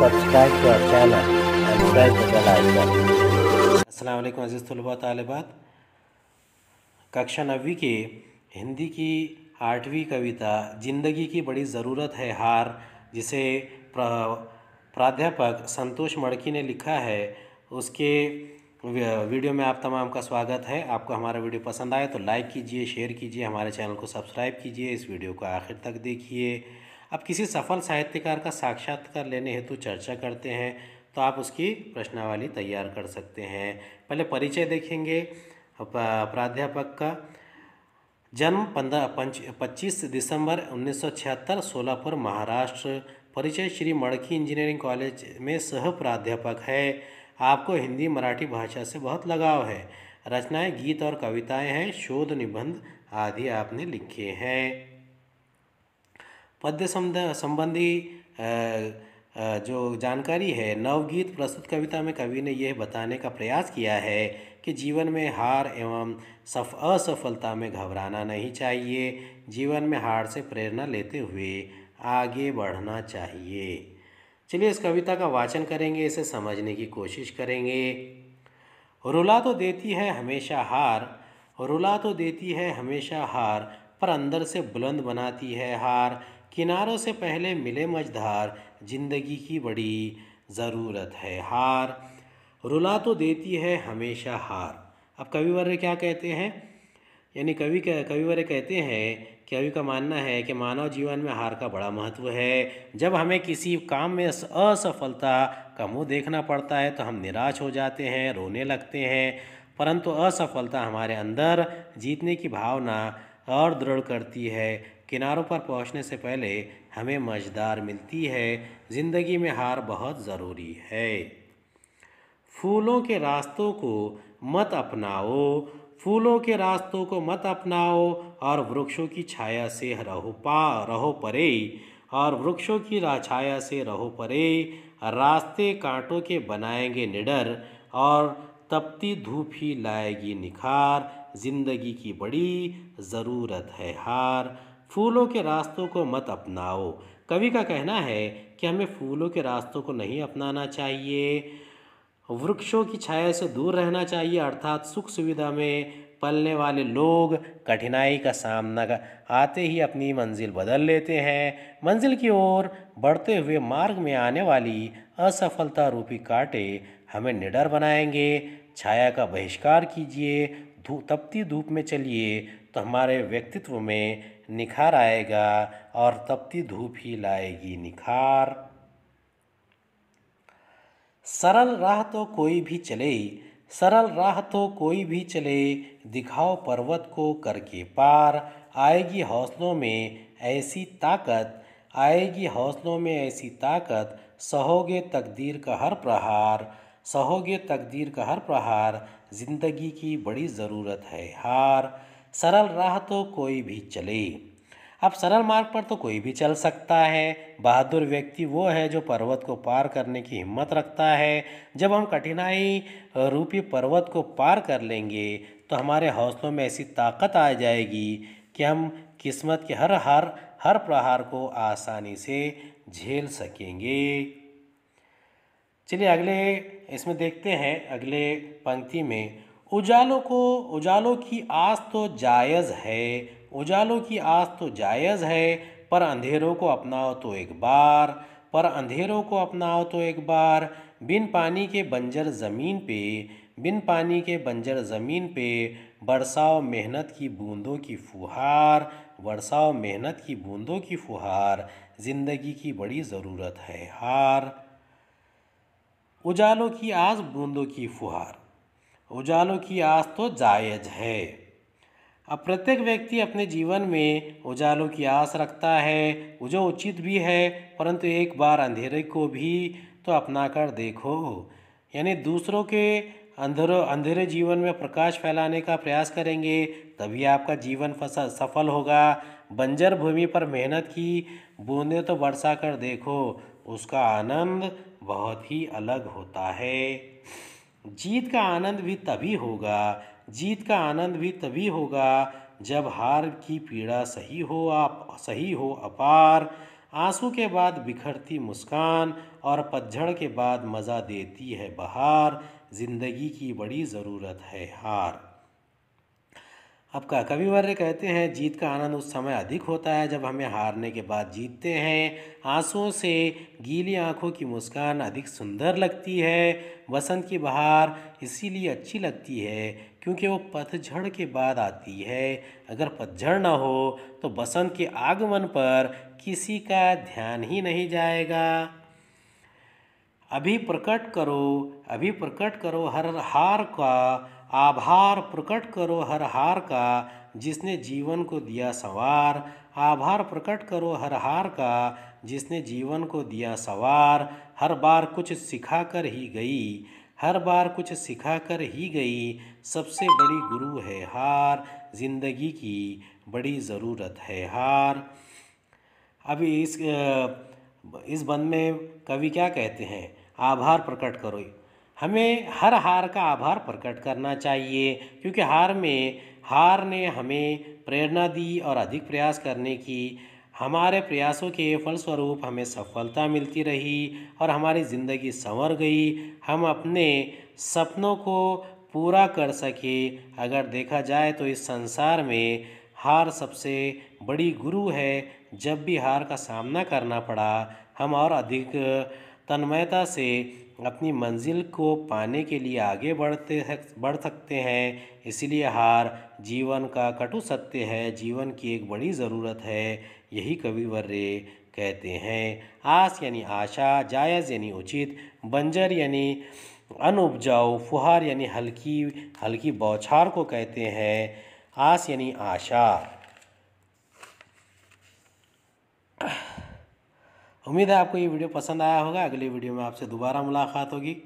subscribe to our channel and press the bell icon. अज़ीज़ तलबा तालबात कक्षा नवी के हिंदी की आठवीं कविता जिंदगी की बड़ी ज़रूरत है हार जिसे प्राध्यापक संतोष मड़की ने लिखा है उसके वीडियो में आप तमाम का स्वागत है आपको हमारा वीडियो पसंद आए तो लाइक कीजिए शेयर कीजिए हमारे चैनल को सब्सक्राइब कीजिए इस वीडियो को आखिर तक देखिए अब किसी सफल साहित्यकार का साक्षात्कार लेने हेतु चर्चा करते हैं तो आप उसकी प्रश्नावली तैयार कर सकते हैं पहले परिचय देखेंगे प्राध्यापक का जन्म पंद्रह पंच पच्चीस दिसंबर उन्नीस सौ छिहत्तर सोलापुर महाराष्ट्र परिचय श्री मड़की इंजीनियरिंग कॉलेज में सह प्राध्यापक है आपको हिंदी मराठी भाषा से बहुत लगाव है रचनाएं गीत और कविताएं हैं शोध निबंध आदि आपने लिखे हैं पद्य संबंधी जो जानकारी है नवगीत प्रस्तुत कविता में कवि ने यह बताने का प्रयास किया है कि जीवन में हार एवं सफ असफलता में घबराना नहीं चाहिए जीवन में हार से प्रेरणा लेते हुए आगे बढ़ना चाहिए चलिए इस कविता का वाचन करेंगे इसे समझने की कोशिश करेंगे रुला तो देती है हमेशा हार रुला तो देती है हमेशा हार पर अंदर से बुलंद बनाती है हार किनारों से पहले मिले मझधार जिंदगी की बड़ी ज़रूरत है हार रुला तो देती है हमेशा हार अब कविवर्य क्या कहते हैं यानी कवि कविवर्य कहते हैं कवि का मानना है कि मानव जीवन में हार का बड़ा महत्व है जब हमें किसी काम में असफलता का मुँह देखना पड़ता है तो हम निराश हो जाते हैं रोने लगते हैं परंतु असफलता हमारे अंदर जीतने की भावना और दृढ़ करती है किनारों पर पहुंचने से पहले हमें मझदार मिलती है ज़िंदगी में हार बहुत ज़रूरी है फूलों के रास्तों को मत अपनाओ फूलों के रास्तों को मत अपनाओ और वृक्षों की छाया से रहो पा रहो परे और वृक्षों की छाया से रहो परे रास्ते कांटों के बनाएंगे निडर और तपती धूप ही लाएगी निखार ज़िंदगी की बड़ी ज़रूरत है हार फूलों के रास्तों को मत अपनाओ कवि का कहना है कि हमें फूलों के रास्तों को नहीं अपनाना चाहिए वृक्षों की छाया से दूर रहना चाहिए अर्थात सुख सुविधा में पलने वाले लोग कठिनाई का सामना कर आते ही अपनी मंजिल बदल लेते हैं मंजिल की ओर बढ़ते हुए मार्ग में आने वाली असफलता रूपी कांटे हमें निडर बनाएंगे छाया का बहिष्कार कीजिए धूप तपती धूप में चलिए तो हमारे व्यक्तित्व में निखार आएगा और तपती धूप ही लाएगी निखार सरल राह तो कोई भी चले सरल राह तो कोई भी चले दिखाओ पर्वत को करके पार आएगी हौसलों में ऐसी ताकत आएगी हौसलों में ऐसी ताकत सहोगे तकदीर का हर प्रहार सहोगे तकदीर का हर प्रहार ज़िंदगी की बड़ी ज़रूरत है हार सरल राह तो कोई भी चले अब सरल मार्ग पर तो कोई भी चल सकता है बहादुर व्यक्ति वो है जो पर्वत को पार करने की हिम्मत रखता है जब हम कठिनाई रूपी पर्वत को पार कर लेंगे तो हमारे हौसलों में ऐसी ताकत आ जाएगी कि हम किस्मत के हर हर हर प्रहार को आसानी से झेल सकेंगे चलिए अगले इसमें देखते हैं अगले पंक्ति में उजालों को उजालों की आस तो जायज़ है उजालों की आस तो जायज़ है पर अंधेरों को अपनाओ तो एक बार पर अंधेरों को अपनाओ तो एक बार बिन पानी के बंजर ज़मीन पे बिन पानी के बंजर ज़मीन पे बरसाओ मेहनत की बूंदों की फुहार बरसाओ मेहनत की बूंदों की फुहार ज़िंदगी की बड़ी ज़रूरत है हार उजालों की आज बूंदों की फुहार उजालों की आस तो जायज़ है अब प्रत्येक व्यक्ति अपने जीवन में उजालों की आस रखता है वो जो उचित भी है परंतु एक बार अंधेरे को भी तो अपना कर देखो यानी दूसरों के अंधेर अंधेरे जीवन में प्रकाश फैलाने का प्रयास करेंगे तभी आपका जीवन फसल सफल होगा बंजर भूमि पर मेहनत की बूंदें तो बरसा कर देखो उसका आनंद बहुत ही अलग होता है जीत का आनंद भी तभी होगा जीत का आनंद भी तभी होगा जब हार की पीड़ा सही हो आप सही हो अपार आंसू के बाद बिखरती मुस्कान और पतझड़ के बाद मज़ा देती है बहार ज़िंदगी की बड़ी ज़रूरत है हार आपका कविवर्य कहते हैं जीत का आनंद उस समय अधिक होता है जब हमें हारने के बाद जीतते हैं आंसुओं से गीली आंखों की मुस्कान अधिक सुंदर लगती है वसंत की बहार इसीलिए अच्छी लगती है क्योंकि वो पतझड़ के बाद आती है अगर पतझड़ ना हो तो बसंत के आगमन पर किसी का ध्यान ही नहीं जाएगा अभी प्रकट करो अभी प्रकट करो हर हार का आभार प्रकट करो हर हार का जिसने जीवन को दिया सवार आभार प्रकट करो हर हार का जिसने जीवन को दिया सवार हर बार कुछ सिखा कर ही गई हर बार कुछ सिखा कर ही गई सबसे बड़ी गुरु है हार जिंदगी की बड़ी ज़रूरत है हार अभी इस आ, इस बंद में कवि क्या कहते हैं आभार प्रकट करो हमें हर हार का आभार प्रकट करना चाहिए क्योंकि हार में हार ने हमें प्रेरणा दी और अधिक प्रयास करने की हमारे प्रयासों के फलस्वरूप हमें सफलता मिलती रही और हमारी ज़िंदगी संवर गई हम अपने सपनों को पूरा कर सके अगर देखा जाए तो इस संसार में हार सबसे बड़ी गुरु है जब भी हार का सामना करना पड़ा हम और अधिक तन्मयता से अपनी मंजिल को पाने के लिए आगे बढ़ते बढ़ सकते हैं इसलिए हार जीवन का कटु सत्य है जीवन की एक बड़ी ज़रूरत है यही कविवर कहते हैं आस यानी आशा जायज़ यानी उचित बंजर यानी उपजाऊ फुहार यानी हल्की हल्की बौछार को कहते हैं आस यानी आशा उम्मीद है आपको ये वीडियो पसंद आया होगा अगली वीडियो में आपसे दोबारा मुलाकात होगी